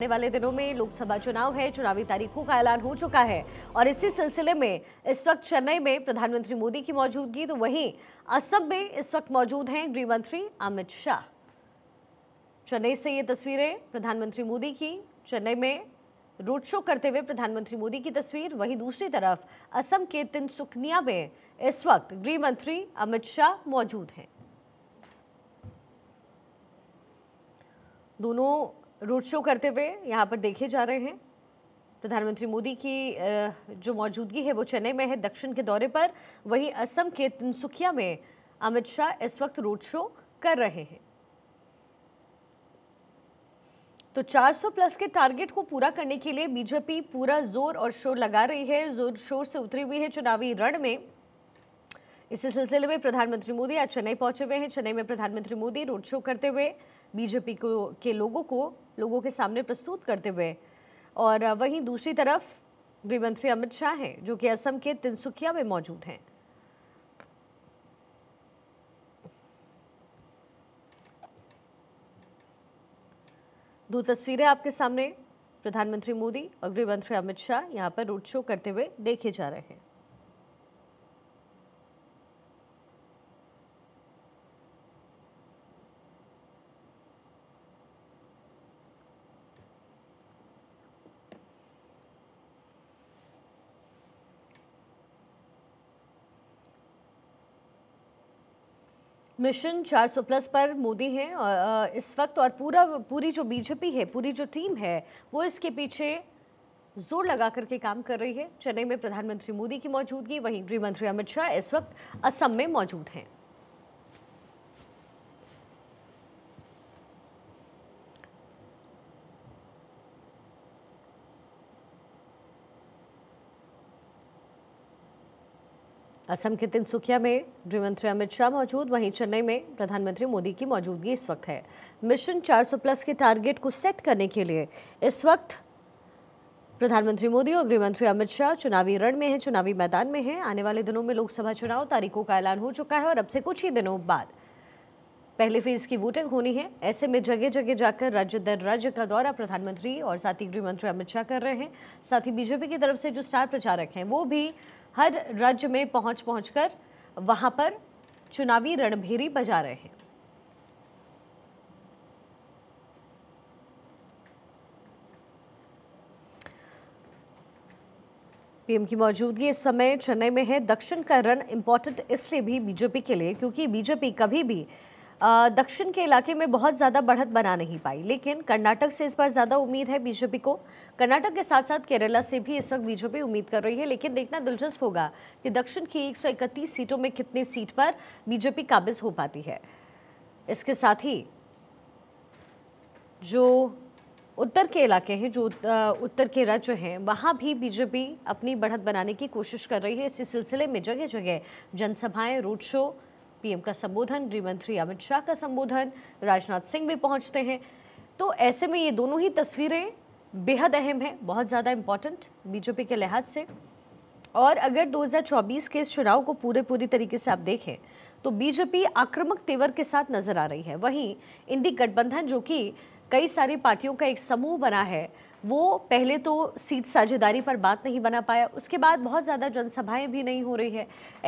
आने वाले दिनों में लोकसभा चुनाव है चुनावी तारीखों का ऐलान हो चुका है और इसी सिलसिले में इस वक्त चेन्नई में प्रधानमंत्री मोदी की मौजूदगी तो वहीं असम में इस वक्त मौजूद हैं गृह मंत्री अमित शाह चेन्नई से ये तस्वीरें प्रधानमंत्री मोदी की चेन्नई में रोड शो करते हुए प्रधानमंत्री मोदी की तस्वीर वहीं दूसरी तरफ असम के तिनसुकनिया में इस वक्त गृहमंत्री अमित शाह मौजूद हैं दोनों रोड शो करते हुए यहाँ पर देखे जा रहे हैं प्रधानमंत्री मोदी की जो मौजूदगी है वो चेन्नई में है दक्षिण के दौरे पर वहीं असम के तिनसुखिया में अमित शाह इस वक्त रोड शो कर रहे हैं तो 400 प्लस के टारगेट को पूरा करने के लिए बीजेपी पूरा जोर और शोर लगा रही है जोर शोर से उतरी हुई है चुनावी रण में इसी सिलसिले में प्रधानमंत्री मोदी आज चेन्नई पहुंचे हुए हैं चेन्नई में प्रधानमंत्री मोदी रोड शो करते हुए बीजेपी को के लोगों को लोगों के सामने प्रस्तुत करते हुए और वहीं दूसरी तरफ गृहमंत्री अमित शाह हैं जो कि असम के तिनसुकिया में मौजूद हैं दो तस्वीरें आपके सामने प्रधानमंत्री मोदी और गृहमंत्री अमित शाह यहाँ पर रोड शो करते हुए देखे जा रहे हैं मिशन 400 प्लस पर मोदी हैं और इस वक्त और पूरा पूरी जो बीजेपी है पूरी जो टीम है वो इसके पीछे जोर लगा करके काम कर रही है चेन्नई में प्रधानमंत्री मोदी की मौजूदगी वहीं गृह मंत्री अमित शाह इस वक्त असम में मौजूद हैं असम के तिनसुखिया में गृहमंत्री अमित शाह मौजूद वहीं चेन्नई में प्रधानमंत्री मोदी की मौजूदगी इस वक्त है मिशन 400 प्लस के टारगेट को सेट करने के लिए इस वक्त प्रधानमंत्री मोदी और गृहमंत्री अमित शाह चुनावी रण में हैं चुनावी मैदान में हैं आने वाले दिनों में लोकसभा चुनाव तारीखों का ऐलान हो चुका है और अब से कुछ ही दिनों बाद पहले फेज की वोटिंग होनी है ऐसे में जगह जगह जाकर राज्य दर राज्य का दौरा प्रधानमंत्री और साथ ही गृहमंत्री अमित शाह कर रहे हैं साथ ही बीजेपी की तरफ से जो स्टार प्रचारक हैं वो भी हर राज्य में पहुंच पहुंचकर वहां पर चुनावी रणभेरी बजा रहे हैं पीएम की मौजूदगी इस समय चेन्नई में है दक्षिण का रण इंपॉर्टेंट इसलिए भी बीजेपी के लिए क्योंकि बीजेपी कभी भी दक्षिण के इलाके में बहुत ज़्यादा बढ़त बना नहीं पाई लेकिन कर्नाटक से इस बार ज़्यादा उम्मीद है बीजेपी को कर्नाटक के साथ साथ केरला से भी इस वक्त बीजेपी उम्मीद कर रही है लेकिन देखना दिलचस्प होगा कि दक्षिण की एक सीटों में कितनी सीट पर बीजेपी काबिज हो पाती है इसके साथ ही जो उत्तर के इलाके हैं जो उत्तर के राज्य हैं वहाँ भी बीजेपी अपनी बढ़त बनाने की कोशिश कर रही है इसी सिलसिले में जगह जगह जनसभाएं रोड शो पीएम का संबोधन गृहमंत्री अमित शाह का संबोधन राजनाथ सिंह भी पहुंचते हैं तो ऐसे में ये दोनों ही तस्वीरें बेहद अहम हैं बहुत ज़्यादा इम्पॉर्टेंट बीजेपी के लिहाज से और अगर 2024 के इस चुनाव को पूरे पूरी तरीके से आप देखें तो बीजेपी आक्रामक तेवर के साथ नज़र आ रही है वहीं इंडी गठबंधन जो कि कई सारी पार्टियों का एक समूह बना है वो पहले तो सीट साझेदारी पर बात नहीं बना पाया उसके बाद बहुत ज़्यादा जनसभाएं भी नहीं हो रही है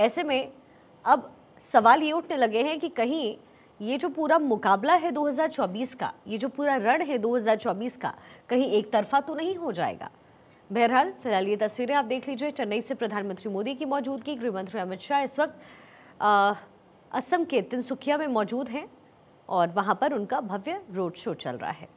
ऐसे में अब सवाल ये उठने लगे हैं कि कहीं ये जो पूरा मुकाबला है 2024 का ये जो पूरा रण है 2024 का कहीं एक तरफा तो नहीं हो जाएगा बहरहाल फिलहाल ये तस्वीरें आप देख लीजिए चेन्नई से प्रधानमंत्री मोदी की मौजूदगी गृहमंत्री अमित शाह इस वक्त आ, असम के तिनसुखिया में मौजूद हैं और वहाँ पर उनका भव्य रोड शो चल रहा है